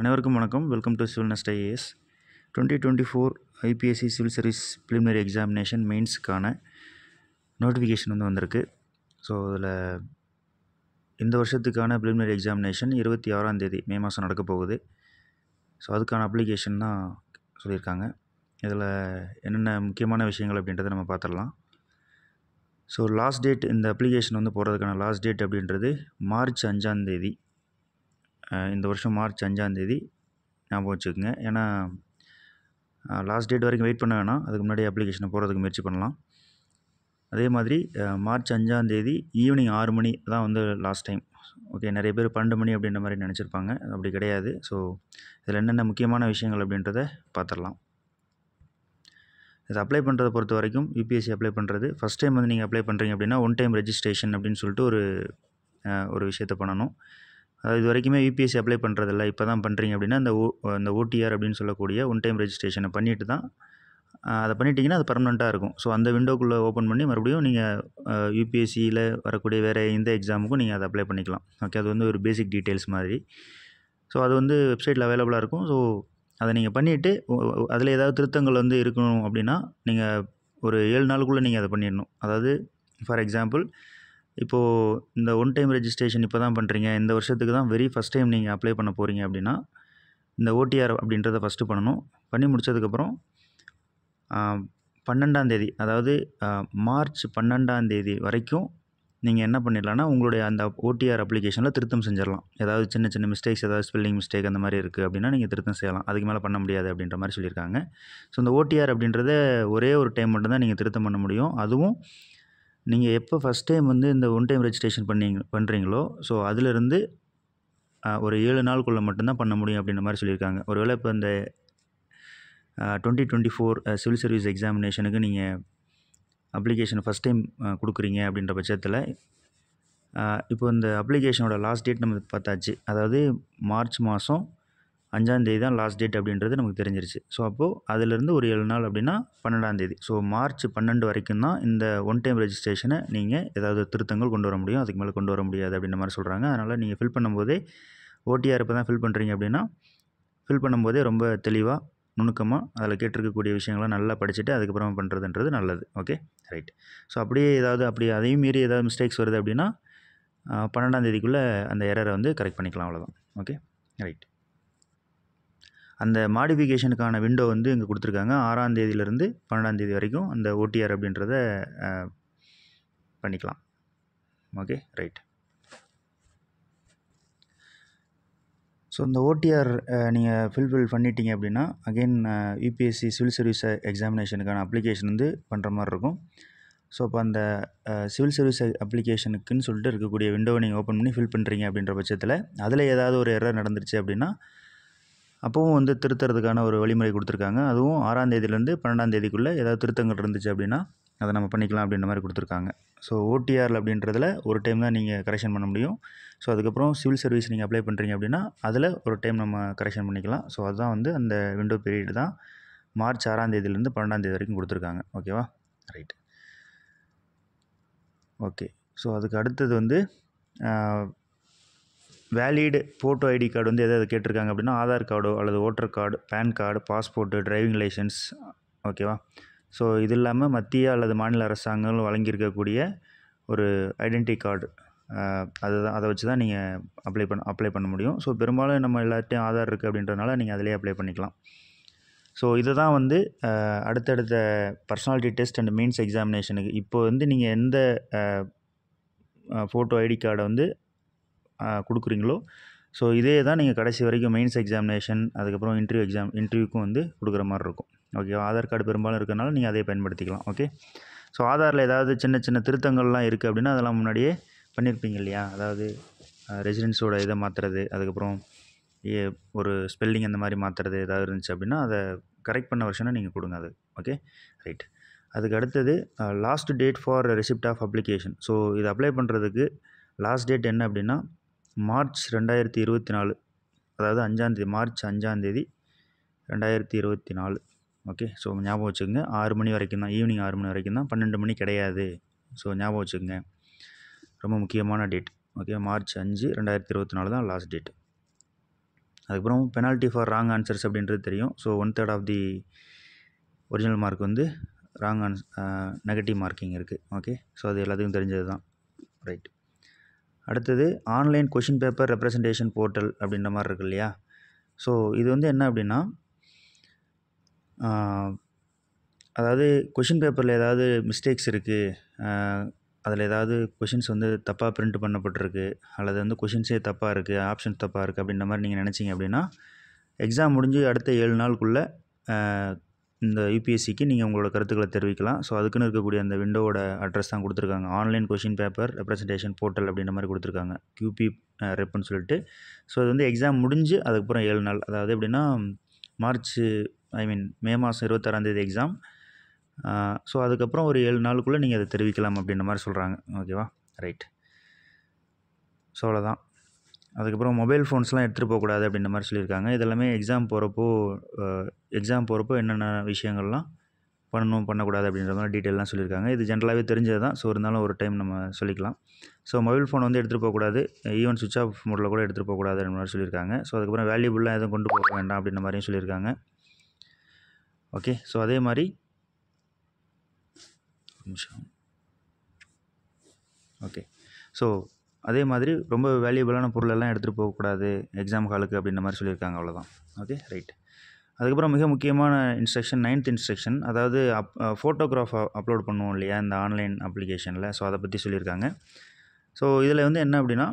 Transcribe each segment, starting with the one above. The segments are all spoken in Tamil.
அனைவருக்கும் வணக்கம் welcome to civil nest IAS twenty twenty four UPSC civil service preliminary examination மெயின்ஸுக்கான நோட்டிஃபிகேஷன் வந்து வந்திருக்கு ஸோ அதில் இந்த வருஷத்துக்கான ப்ரிலிமினரி எக்ஸாமினேஷன் இருபத்தி ஆறாம் தேதி மே மாதம் நடக்க போகுது ஸோ அதுக்கான அப்ளிகேஷன் தான் சொல்லியிருக்காங்க இதில் என்னென்ன முக்கியமான விஷயங்கள் அப்படின்றத நம்ம பார்த்துடலாம் ஸோ லாஸ்ட் டேட் இந்த அப்ளிகேஷன் வந்து போகிறதுக்கான லாஸ்ட் டேட் அப்படின்றது மார்ச் அஞ்சாந்தேதி இந்த வருஷம் மார்ச் அஞ்சாந்தேதி ஞாபகம் வச்சுக்கோங்க ஏன்னா லாஸ்ட் டேட் வரைக்கும் வெயிட் பண்ண வேணாம் அதுக்கு முன்னாடி அப்ளிகேஷனை போகிறதுக்கு முயற்சி பண்ணலாம் அதே மாதிரி மார்ச் அஞ்சாந்தேதி ஈவினிங் ஆறு மணி தான் வந்து லாஸ்ட் டைம் ஓகே நிறைய பேர் பன்னெண்டு மணி அப்படின்ற மாதிரி நினச்சிருப்பாங்க அப்படி கிடையாது ஸோ இதில் என்னென்ன முக்கியமான விஷயங்கள் அப்படின்றத பார்த்துடலாம் இதை அப்ளை பண்ணுறதை பொறுத்த வரைக்கும் யூபிஎஸ்சி அப்ளை பண்ணுறது ஃபஸ்ட் டைம் வந்து நீங்கள் அப்ளை பண்ணுறீங்க அப்படின்னா ஒன் டைம் ரெஜிஸ்ட்ரேஷன் அப்படின்னு சொல்லிட்டு ஒரு ஒரு விஷயத்த பண்ணணும் இது வரைக்குமே யூபிஎஸ்சி அப்ளை பண்ணுறதில்ல இப்போ தான் பண்ணுறீங்க அப்படின்னா அந்த ஓ அந்த ஓடிஆர் அப்படின்னு சொல்லக்கூடிய ஒன் டைம் ரெஜிஸ்ட்ரேஷனை பண்ணிவிட்டு தான் அதை பண்ணிட்டீங்கன்னா அது பர்மனெண்ட்டாக இருக்கும் ஸோ அந்த விண்டோக்குள்ளே ஓப்பன் பண்ணி மறுபடியும் நீங்கள் யூபிஎஸ்சியில் வரக்கூடிய வேறு எந்த எக்ஸாமுக்கும் நீங்கள் அதை அப்ளை பண்ணிக்கலாம் ஓகே அது வந்து ஒரு பேசிக் டீட்டெயில்ஸ் மாதிரி ஸோ அது வந்து வெப்சைட்டில் அவைலபிளாக இருக்கும் ஸோ அதை நீங்கள் பண்ணிவிட்டு அதில் ஏதாவது திருத்தங்கள் வந்து இருக்கணும் அப்படின்னா நீங்கள் ஒரு ஏழு நாளுக்குள்ளே நீங்கள் அதை பண்ணிடணும் அதாவது ஃபார் எக்ஸாம்பிள் இப்போது இந்த ஒன் டைம் ரெஜிஸ்ட்ரேஷன் இப்போ தான் பண்ணுறீங்க இந்த வருஷத்துக்கு தான் வெரி ஃபஸ்ட் டைம் நீங்கள் அப்ளை பண்ண போகிறீங்க அப்படின்னா இந்த ஓடிஆர் அப்படின்றத ஃபஸ்ட்டு பண்ணணும் பண்ணி முடித்ததுக்கப்புறம் பன்னெண்டாந்தேதி அதாவது மார்ச் பன்னெண்டாந்தேதி வரைக்கும் நீங்கள் என்ன பண்ணிடலாம்னா உங்களுடைய அந்த ஓடிஆர் அப்ளிகேஷனில் திருத்தம் செஞ்சிடலாம் ஏதாவது சின்ன சின்ன மிஸ்டேக்ஸ் ஏதாவது ஸ்பெல்லிங் மிஸ்டேக் அந்த மாதிரி இருக்குது அப்படின்னா நீங்கள் திருத்தம் செய்யலாம் அதுக்கு மேலே பண்ண முடியாது அப்படின்ற மாதிரி சொல்லியிருக்காங்க ஸோ இந்த ஓடிஆர் அப்படின்றத ஒரே ஒரு டைம் மட்டும்தான் நீங்கள் திருத்தம் பண்ண முடியும் அதுவும் நீங்கள் எப்போ ஃபஸ்ட் டைம் வந்து இந்த ஒன் டைம் ரெஜிஸ்ட்ரேஷன் பண்ணிங்க பண்ணுறீங்களோ ஸோ அதிலிருந்து ஒரு ஏழு நாளுக்குள்ளே மட்டும்தான் பண்ண முடியும் அப்படின்ற மாதிரி சொல்லியிருக்காங்க ஒருவேளை இப்போ இந்த twenty twenty four civil service எக்ஸாமினேஷனுக்கு நீங்கள் அப்ளிகேஷன் ஃபஸ்ட் டைம் கொடுக்குறீங்க அப்படின்ற பட்சத்தில் இப்போ இந்த அப்ளிகேஷனோட லாஸ்ட் டேட் நம்ம பார்த்தாச்சு அதாவது மார்ச் மாதம் அஞ்சாந்தேதி தான் லாஸ்ட் டேட் அப்படின்றது நமக்கு தெரிஞ்சிருச்சு ஸோ அப்போது அதிலிருந்து ஒரு ஏழு நாள் அப்படின்னா பன்னெண்டாந்தேதி ஸோ மார்ச் பன்னெண்டு வரைக்கும் தான் இந்த ஒன் டைம் ரெஜிஸ்ட்ரேஷனை நீங்கள் ஏதாவது திருத்தங்கள் கொண்டு வர முடியும் அதுக்கு மேலே கொண்டு வர முடியாது அப்படின்ற மாதிரி சொல்கிறாங்க அதனால் நீங்கள் ஃபில் பண்ணும்போதே ஓடிஆர் இப்போ தான் ஃபில் பண்ணுறீங்க அப்படின்னா ஃபில் பண்ணும்போதே ரொம்ப தெளிவாக நுணுக்கமாக அதில் கேட்டிருக்கக்கூடிய விஷயங்கள்லாம் நல்லா படிச்சுட்டு அதுக்கப்புறமா பண்ணுறதுன்றது நல்லது ஓகே ரைட் ஸோ அப்படியே ஏதாவது அப்படி அதையும் மீறி ஏதாவது மிஸ்டேக்ஸ் வருது அப்படின்னா பன்னெண்டாம் தேதிக்குள்ளே அந்த எரரை வந்து கரெக்ட் பண்ணிக்கலாம் அவ்வளோதான் ஓகே ரைட் அந்த மாடிஃபிகேஷனுக்கான விண்டோ வந்து இங்கே கொடுத்துருக்காங்க ஆறாம் தேதியிலேருந்து பன்னெண்டாம் தேதி வரைக்கும் அந்த ஓடிஆர் அப்படின்றத பண்ணிக்கலாம் ஓகே ரைட் ஸோ இந்த ஓடிஆர் நீங்கள் ஃபில்ஃபில் பண்ணிட்டீங்க அப்படின்னா அகெயின் யூபிஎஸ்சி சிவில் சர்வீஸ் எக்ஸாமினேஷனுக்கான அப்ளிகேஷன் வந்து பண்ணுற மாதிரி இருக்கும் ஸோ அப்போ அந்த சிவில் சர்வீஸ் அப்ளிகேஷனுக்குன்னு சொல்லிட்டு இருக்கக்கூடிய விண்டோவை நீங்கள் ஓப்பன் பண்ணி ஃபில் பண்ணுறீங்க அப்படின்ற பட்சத்தில் அதில் ஏதாவது ஒரு எரர் நடந்துருச்சு அப்படின்னா அப்பவும் வந்து திருத்துறதுக்கான ஒரு வழிமுறை கொடுத்துருக்காங்க அதுவும் பன்னெண்டாம் பன்னெண்டாந்தேதிக்குள்ளே ஏதாவது திருத்தங்கள் இருந்துச்சு அப்படின்னா அதை நம்ம பண்ணிக்கலாம் அப்படின்ற மாதிரி கொடுத்துருக்காங்க ஸோ ஓடிஆரில் அப்படின்றதில் ஒரு டைம் தான் நீங்கள் கரெக்ஷன் பண்ண முடியும் ஸோ அதுக்கப்புறம் சிவில் சர்வீஸ் நீங்கள் அப்ளை பண்ணுறீங்க அப்படின்னா அதில் ஒரு டைம் நம்ம கரெக்ஷன் பண்ணிக்கலாம் ஸோ அதுதான் வந்து அந்த விண்டோ பீரியட் தான் மார்ச் ஆறாம் பன்னெண்டாம் பன்னெண்டாந்தேதி வரைக்கும் கொடுத்துருக்காங்க ஓகேவா ரைட் ஓகே ஸோ அதுக்கு அடுத்தது வந்து வேலிடு ஃபோட்டோ ஐடி கார்டு வந்து எதாவது கேட்டிருக்காங்க அப்படின்னா ஆதார் கார்டோ அல்லது voter card pan card passport driving licence ஓகேவா ஸோ இது இல்லாமல் மத்திய அல்லது மாநில அரசாங்கங்களும் வழங்கியிருக்கக்கூடிய ஒரு ஐடென்டி கார்டு அதுதான் அதை வச்சு தான் நீங்கள் அப்ளை பண்ண அப்ளை பண்ண முடியும் ஸோ பெரும்பாலும் நம்ம எல்லாத்தையும் ஆதார் இருக்குது அப்படின்றனால நீங்கள் அதிலே அப்ளை பண்ணிக்கலாம் ஸோ இதை தான் வந்து அடுத்தடுத்த பர்சனாலிட்டி டெஸ்ட் அண்ட் மீன்ஸ் எக்ஸாமினேஷனுக்கு இப்போ வந்து நீங்கள் எந்த ஃபோட்டோ ஐடி கார்டை வந்து கொடுக்குறீங்களோ ஸோ இதே தான் நீங்கள் கடைசி வரைக்கும் மெயின்ஸ் எக்ஸாமினேஷன் அதுக்கப்புறம் இன்டர்வியூ எக்ஸாம் இன்டர்வியூக்கும் வந்து கொடுக்குற மாதிரி இருக்கும் ஓகே ஆதார் கார்டு பெரும்பாலும் இருக்கிறனால நீங்கள் அதே பயன்படுத்திக்கலாம் ஓகே ஸோ ஆதாரில் ஏதாவது சின்ன சின்ன திருத்தங்கள்லாம் இருக்குது அப்படின்னா அதெல்லாம் முன்னாடியே பண்ணியிருப்பீங்க இல்லையா அதாவது ரெசிடென்ஸோட இதை மாற்றுறது அதுக்கப்புறம் ஒரு ஸ்பெல்லிங் அந்த மாதிரி மாற்றுறது ஏதாவது இருந்துச்சு அப்படின்னா அதை கரெக்ட் பண்ண வருஷனை நீங்கள் கொடுங்க அது ஓகே ரைட் அதுக்கு அடுத்தது last date for receipt of application so இது அப்ளை பண்ணுறதுக்கு லாஸ்ட் டேட் என்ன அப்படின்னா மார்ச் ரெண்டாயிரத்தி இருபத்தி நாலு அதாவது அஞ்சாந்தேதி மார்ச் அஞ்சாந்தேதி ரெண்டாயிரத்தி இருபத்தி நாலு ஓகே ஸோ ஞாபகம் வச்சுக்கோங்க ஆறு மணி வரைக்கும் தான் ஈவினிங் ஆறு மணி வரைக்கும் தான் பன்னெண்டு மணி கிடையாது ஸோ ஞாபகம் வச்சுக்கோங்க ரொம்ப முக்கியமான டேட் ஓகே மார்ச் அஞ்சு ரெண்டாயிரத்தி இருபத்தி நாலு தான் லாஸ்ட் டேட் அதுக்கப்புறம் பெனால்ட்டி ஃபார் ராங் ஆன்சர்ஸ் அப்படின்றது தெரியும் so one third of the original mark வந்து ராங் ஆன்ஸ் நெகட்டிவ் மார்க்கிங் இருக்குது ஓகே ஸோ அது எல்லாத்துக்கும் தெரிஞ்சது தான் ரைட் அடுத்தது online question paper representation portal அப்படின்ற மாதிரி இருக்குது இல்லையா ஸோ இது வந்து என்ன அப்படின்னா அதாவது கொஷின் பேப்பரில் ஏதாவது மிஸ்டேக்ஸ் இருக்குது அதில் ஏதாவது கொஷின்ஸ் வந்து தப்பாக பிரிண்ட் பண்ணப்பட்டிருக்கு அல்லது வந்து கொஷின்ஸே தப்பாக இருக்குது ஆப்ஷன்ஸ் தப்பாக இருக்குது அப்படின்ற மாதிரி நீங்கள் நினச்சிங்க அப்படின்னா எக்ஸாம் முடிஞ்சு அடுத்த ஏழு நாளுக்குள்ளே இந்த யூபிஎஸ்சிக்கு நீங்கள் உங்களோட கருத்துக்களை தெரிவிக்கலாம் ஸோ அதுக்குன்னு இருக்கக்கூடிய அந்த விண்டோவோட அட்ரஸ் தான் கொடுத்துருக்காங்க online question paper representation portal அப்படின்ற மாதிரி கொடுத்துருக்காங்க கியூபி ரெப்புன்னு சொல்லிட்டு ஸோ அது வந்து எக்ஸாம் முடிஞ்சு அதுக்கப்புறம் ஏழு நாள் அதாவது எப்படின்னா மார்ச் ஐ மீன் மே மாதம் இருபத்தாறாந்தேதி எக்ஸாம் ஸோ அதுக்கப்புறம் ஒரு ஏழு நாளுக்குள்ளே நீங்கள் அதை தெரிவிக்கலாம் அப்படின்ற மாதிரி சொல்கிறாங்க ஓகேவா ரைட் ஸோ அவ்வளோதான் அதுக்கப்புறம் மொபைல் ஃபோன்ஸ்லாம் எடுத்துகிட்டு போகக்கூடாது அப்படின்ற மாதிரி சொல்லியிருக்காங்க இதெல்லாமே எக்ஸாம் போகிறப்போ எக்ஸாம் போகிறப்போ என்னென்ன விஷயங்கள்லாம் பண்ணணும் பண்ணக்கூடாது அப்படின்ற மாதிரி டீட்டெயிலெலாம் சொல்லியிருக்காங்க இது ஜென்ரலாகவே தெரிஞ்சது தான் ஸோ இருந்தாலும் ஒரு டைம் நம்ம சொல்லிக்கலாம் ஸோ மொபைல் ஃபோன் வந்து எடுத்துகிட்டு போகக்கூடாது ஈவன் சுவிச் ஆஃப் மோடில் கூட எடுத்துகிட்டு போகக்கூடாது அப்படின் மாதிரி சொல்லியிருக்காங்க ஸோ அதுக்கப்புறம் வேல்யூபுல்லாக எதுவும் கொண்டு போக வேண்டாம் அப்படின்ற மாதிரியும் சொல்லியிருக்காங்க ஓகே ஸோ அதே மாதிரி நிமிஷம் ஓகே ஸோ அதே மாதிரி ரொம்ப வேல்யூபிளான பொருளெல்லாம் எடுத்துகிட்டு போகக்கூடாது எக்ஸாம் ஹாலுக்கு அப்படின்ற மாதிரி சொல்லியிருக்காங்க அவ்வளோதான் ஓகே ரைட் அதுக்கப்புறம் மிக முக்கியமான இன்ஸ்ட்ரக்ஷன் நைன்த் இன்ஸ்ட்ரக்ஷன் அதாவது அப் ஃபோட்டோகிராஃப் அப்லோட் பண்ணுவோம் இல்லையா இந்த ஆன்லைன் அப்ளிகேஷனில் ஸோ அதை பற்றி சொல்லியிருக்காங்க ஸோ இதில் வந்து என்ன அப்படின்னா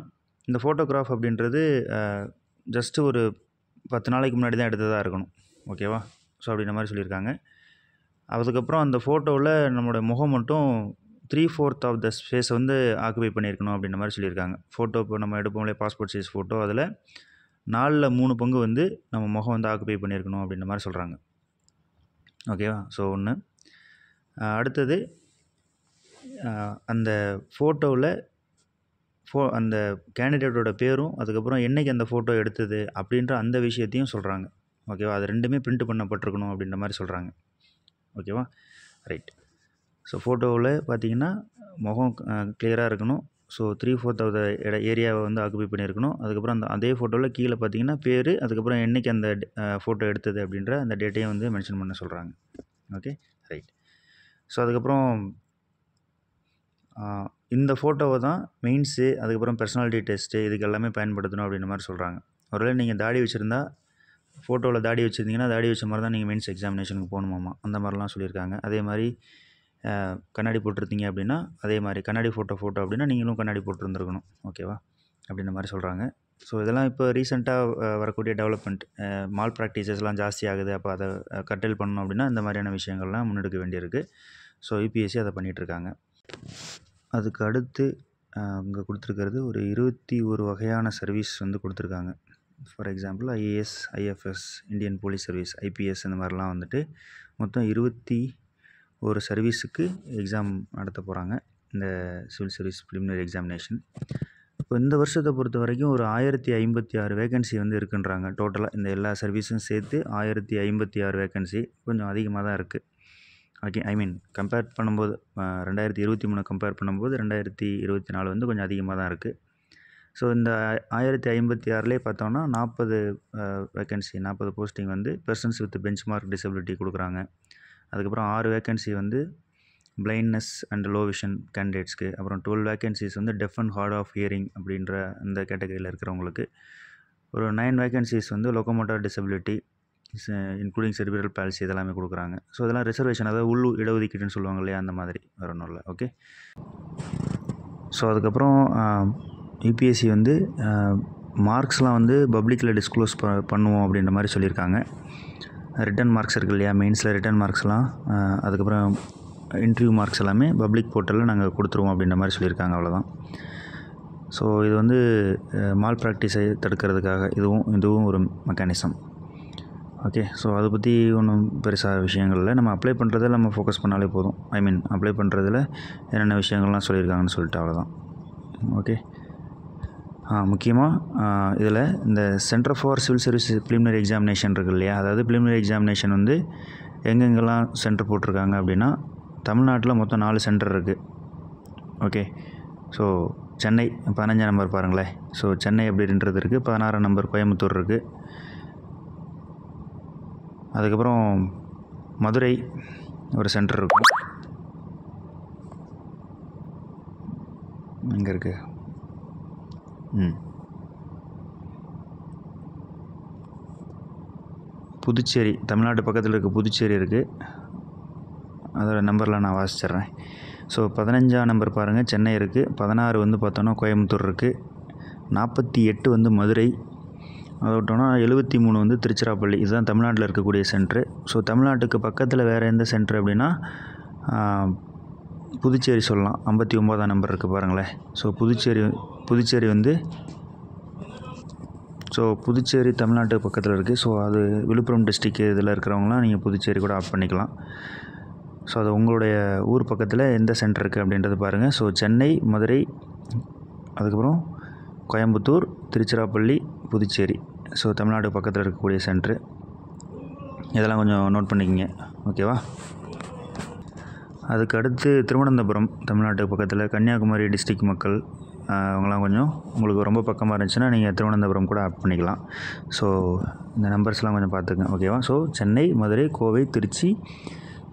இந்த ஃபோட்டோகிராஃப் அப்படின்றது ஜஸ்ட்டு ஒரு பத்து நாளைக்கு முன்னாடி தான் எடுத்ததாக இருக்கணும் ஓகேவா ஸோ அப்படின்ற மாதிரி சொல்லியிருக்காங்க அதுக்கப்புறம் அந்த ஃபோட்டோவில் நம்மளோட முகம் மட்டும் three fourth of the space வந்து ஆக்குபை பண்ணியிருக்கணும் அப்படின்ற மாதிரி சொல்லியிருக்காங்க ஃபோட்டோ இப்போ நம்ம எடுப்போம்லே பாஸ்போர்ட் சைஸ் ஃபோட்டோ அதில் நாலில் மூணு பங்கு வந்து நம்ம முகம் வந்து ஆக்குபை பண்ணியிருக்கணும் அப்படின்ற மாதிரி சொல்கிறாங்க ஓகேவா ஸோ ஒன்று அடுத்தது அந்த ஃபோட்டோவில் ஃபோ அந்த கேண்டிடேட்டோட பேரும் அதுக்கப்புறம் என்றைக்கு அந்த ஃபோட்டோ எடுத்தது அப்படின்ற அந்த விஷயத்தையும் சொல்கிறாங்க ஓகேவா அது ரெண்டுமே பிரிண்ட் பண்ணப்பட்டிருக்கணும் அப்படின்ற மாதிரி சொல்கிறாங்க ஓகேவா ரைட் ஸோ ஃபோட்டோவில் பார்த்தீங்கன்னா முகம் க்ளியராக இருக்கணும் so three fourth of the இட ஏரியாவை வந்து ஆக்குபை பண்ணியிருக்கணும் அதுக்கப்புறம் அந்த அதே ஃபோட்டோவில் கீழே பார்த்தீங்கன்னா பேர் அதுக்கப்புறம் என்றைக்கு அந்த ஃபோட்டோ எடுத்தது அப்படின்ற அந்த டேட்டையும் வந்து மென்ஷன் பண்ண சொல்கிறாங்க ஓகே ரைட் ஸோ அதுக்கப்புறம் இந்த ஃபோட்டோவை தான் மெயின்ஸு அதுக்கப்புறம் பர்சனாலிட்டி டெஸ்ட்டு இதுக்கு எல்லாமே பயன்படுத்தணும் அப்படின்ற மாதிரி சொல்கிறாங்க ஒருவேளை நீங்கள் தாடி வச்சுருந்தா ஃபோட்டோவில் தாடி வச்சுருந்தீங்கன்னா தாடி வச்ச மாதிரி தான் நீங்கள் மெயின்ஸ் எக்ஸாமினேஷனுக்கு போகணுமாமா அந்த மாதிரிலாம் சொல்லியிருக்காங்க அதே மாதிரி கண்ணாடி போட்டிருந்தீங்க அப்படின்னா அதே மாதிரி கண்ணாடி ஃபோட்டோ ஃபோட்டோ அப்படின்னா நீங்களும் கண்ணாடி போட்டிருந்துருக்கணும் ஓகேவா அப்படின்ற மாதிரி சொல்கிறாங்க ஸோ இதெல்லாம் இப்போ ரீசெண்டாக வரக்கூடிய டெவலப்மெண்ட் மால் ப்ராக்டிசஸ்லாம் ஜாஸ்தி ஆகுது அப்போ அதை கட்டில் பண்ணணும் அப்படின்னா இந்த மாதிரியான விஷயங்கள்லாம் முன்னெடுக்க வேண்டியிருக்கு ஸோ யூபிஎஸ்சி e அதை பண்ணிகிட்ருக்காங்க அதுக்கு அடுத்து அங்கே கொடுத்துருக்கிறது ஒரு இருபத்தி ஒரு வகையான சர்வீஸ் வந்து கொடுத்துருக்காங்க for example IAS IFS Indian police service IPS இந்த மாதிரிலாம் வந்துட்டு மொத்தம் இருபத்தி ஒரு சர்வீஸுக்கு எக்ஸாம் நடத்த போகிறாங்க இந்த சிவில் சர்வீஸ் ப்ரிலிமினரி எக்ஸாமினேஷன் இப்போ இந்த வருஷத்தை பொறுத்த வரைக்கும் ஒரு ஆயிரத்தி ஐம்பத்தி ஆறு வேகன்சி வந்து இருக்குன்றாங்க டோட்டலாக இந்த எல்லா சர்வீஸும் சேர்த்து ஆயிரத்தி ஐம்பத்தி ஆறு வேகன்சி கொஞ்சம் அதிகமாக தான் இருக்குது ஓகே ஐ மீன் கம்பேர் பண்ணும்போது ரெண்டாயிரத்தி இருபத்தி மூணு கம்பேர் பண்ணும்போது ரெண்டாயிரத்தி இருபத்தி நாலு வந்து கொஞ்சம் அதிகமாக தான் இருக்குது ஸோ இந்த ஆயிரத்தி ஐம்பத்தி ஆறுலேயே பார்த்தோன்னா நாற்பது வேக்கன்சி நாற்பது போஸ்டிங் வந்து persons with benchmark disability கொடுக்குறாங்க அதுக்கப்புறம் ஆறு வேக்கன்சி வந்து பிளைண்ட்னஸ் அண்ட் லோ விஷன் கேண்டிடேட்ஸ்க்கு அப்புறம் டுவெல் வேக்கன்சிஸ் வந்து deaf and hard of hearing அப்படின்ற அந்த கேட்டகரியில் இருக்கிறவங்களுக்கு ஒரு நைன் வேக்கன்சிஸ் வந்து locomotor disability including cerebral palsy இதெல்லாமே கொடுக்குறாங்க ஸோ இதெல்லாம் ரிசர்வேஷன் அதாவது உள்ளு இடஒதுக்கீடுன்னு சொல்லுவாங்க இல்லையா அந்த மாதிரி வரணும்ல ஓகே ஸோ அதுக்கப்புறம் யூபிஎஸ்சி வந்து மார்க்ஸ்லாம் வந்து பப்ளிக்கில் டிஸ்க்ளோஸ் ப பண்ணுவோம் அப்படின்ற மாதிரி சொல்லியிருக்காங்க ரிட்டன் மார்க்ஸ் இருக்குது இல்லையா மெயின்ஸில் ரிட்டன் மார்க்ஸ்லாம் அதுக்கப்புறம் இன்டர்வியூ மார்க்ஸ் எல்லாமே பப்ளிக் போர்ட்டலில் நாங்கள் கொடுத்துருவோம் அப்படின்ற மாதிரி சொல்லியிருக்காங்க அவ்வளோதான் ஸோ இது வந்து மால் ப்ராக்டிஸை தடுக்கிறதுக்காக இதுவும் இதுவும் ஒரு மெக்கானிசம் ஓகே ஸோ அதை பற்றி ஒன்றும் பெருசாக விஷயங்கள் இல்லை நம்ம அப்ளை பண்ணுறதில் நம்ம ஃபோக்கஸ் பண்ணாலே போதும் ஐ மீன் அப்ளை பண்ணுறதில் என்னென்ன விஷயங்கள்லாம் சொல்லியிருக்காங்கன்னு சொல்லிட்டு அவ்வளோதான் ஓகே முக்கியமாக இதில் இந்த centre for civil service preliminary examination இருக்குது இல்லையா அதாவது ப்ரிலிமினரி எக்ஸாமினேஷன் வந்து எங்கெங்கெல்லாம் சென்டர் போட்டிருக்காங்க அப்படின்னா தமிழ்நாட்டில் மொத்தம் நாலு சென்டர் இருக்குது ஓகே ஸோ சென்னை பதினஞ்சாம் நம்பர் பாருங்களேன் ஸோ சென்னை அப்படின்றது இருக்குது பதினாறாம் நம்பர் கோயம்புத்தூர் இருக்குது அதுக்கப்புறம் மதுரை ஒரு சென்டர் இருக்கும் இங்கே இருக்குது புதுச்சேரி தமிழ்நாட்டு பக்கத்தில் இருக்க புதுச்சேரி இருக்குது அதோடய நம்பர்லாம் நான் வாசிச்சிட்றேன் ஸோ பதினஞ்சாம் நம்பர் பாருங்கள் சென்னை இருக்குது பதினாறு வந்து பார்த்தோன்னா கோயம்புத்தூர் இருக்குது நாற்பத்தி எட்டு வந்து மதுரை அதை விட்டோம்னா எழுபத்தி மூணு வந்து திருச்சிராப்பள்ளி இதுதான் தமிழ்நாட்டில் இருக்கக்கூடிய சென்ட்ரு ஸோ தமிழ்நாட்டுக்கு பக்கத்தில் வேறு எந்த சென்ட்ரு அப்படின்னா புதுச்சேரி சொல்லலாம் ஐம்பத்தி ஒம்போதாம் நம்பர் இருக்குது பாருங்களேன் ஸோ புதுச்சேரி புதுச்சேரி வந்து ஸோ புதுச்சேரி தமிழ்நாட்டு பக்கத்தில் இருக்குது ஸோ அது விழுப்புரம் டிஸ்ட்ரிக்கு இதில் இருக்கிறவங்களாம் நீங்கள் புதுச்சேரி கூட ஆப் பண்ணிக்கலாம் ஸோ அது உங்களுடைய ஊர் பக்கத்தில் எந்த சென்டர் இருக்குது அப்படின்றது பாருங்கள் ஸோ சென்னை மதுரை அதுக்கப்புறம் கோயம்புத்தூர் திருச்சிராப்பள்ளி புதுச்சேரி ஸோ தமிழ்நாடு பக்கத்தில் இருக்கக்கூடிய சென்ட்ரு இதெல்லாம் கொஞ்சம் நோட் பண்ணிக்கோங்க ஓகேவா அதுக்கு அடுத்து திருவனந்தபுரம் தமிழ்நாட்டு பக்கத்தில் கன்னியாகுமரி டிஸ்ட்ரிக் மக்கள் அவங்களாம் கொஞ்சம் உங்களுக்கு ரொம்ப பக்கமாக இருந்துச்சுன்னா நீங்கள் திருவனந்தபுரம் கூட ஆட் பண்ணிக்கலாம் ஸோ இந்த நம்பர்ஸ்லாம் கொஞ்சம் பார்த்துக்கங்க ஓகேவா ஸோ சென்னை மதுரை கோவை திருச்சி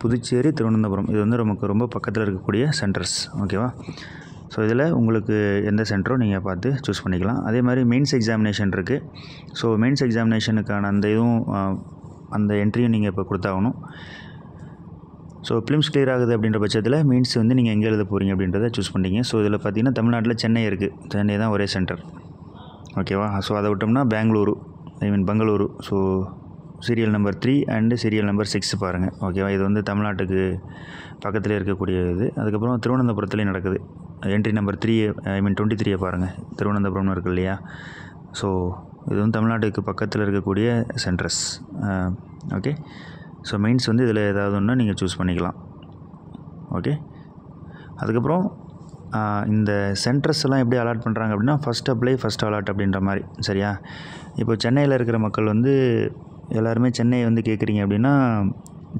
புதுச்சேரி திருவனந்தபுரம் இது வந்து நமக்கு ரொம்ப பக்கத்தில் இருக்கக்கூடிய சென்டர்ஸ் ஓகேவா ஸோ இதில் உங்களுக்கு எந்த சென்டரோ நீங்கள் பார்த்து சூஸ் பண்ணிக்கலாம் அதே மாதிரி மெயின்ஸ் எக்ஸாமினேஷன் இருக்குது ஸோ மெயின்ஸ் எக்ஸாமினேஷனுக்கான அந்த இதுவும் அந்த என்ட்ரியும் நீங்கள் இப்போ கொடுத்தாகணும் ஸோ ஃபிலிம்ஸ் கிளியர் ஆகுது அப்படின்ற பட்சத்தில் மீன்ஸ் வந்து நீங்கள் எங்கே எழுத போகிறீங்க அப்படின்றத சூஸ் பண்ணிங்க ஸோ இதில் பார்த்தீங்கன்னா தமிழ்நாட்டில் சென்னை இருக்குது சென்னை தான் ஒரே சென்டர் ஓகேவா ஸோ அதை விட்டோம்னா Bengaluru I mean Bengaluru so serial number three and serial number six பாருங்கள் ஓகேவா இது வந்து தமிழ்நாட்டுக்கு பக்கத்தில் இருக்கக்கூடிய இது அதுக்கப்புறம் திருவனந்தபுரத்துலேயும் நடக்குது entry number three I mean twenty த்ரீயை பாருங்கள் திருவனந்தபுரம்னு இருக்குது இல்லையா ஸோ இது வந்து தமிழ்நாட்டுக்கு பக்கத்தில் இருக்கக்கூடிய சென்ட்ரஸ் ஓகே ஸோ மெயின்ஸ் வந்து இதில் ஏதாவது ஒன்று நீங்கள் சூஸ் பண்ணிக்கலாம் ஓகே அதுக்கப்புறம் இந்த சென்டர்ஸ் எல்லாம் எப்படி அலாட் பண்ணுறாங்க அப்படின்னா ஃபஸ்ட் அப்ளை ஃபஸ்ட் அலாட் அப்படின்ற மாதிரி சரியா இப்போ சென்னையில் இருக்கிற மக்கள் வந்து எல்லாருமே சென்னை வந்து கேட்குறீங்க அப்படின்னா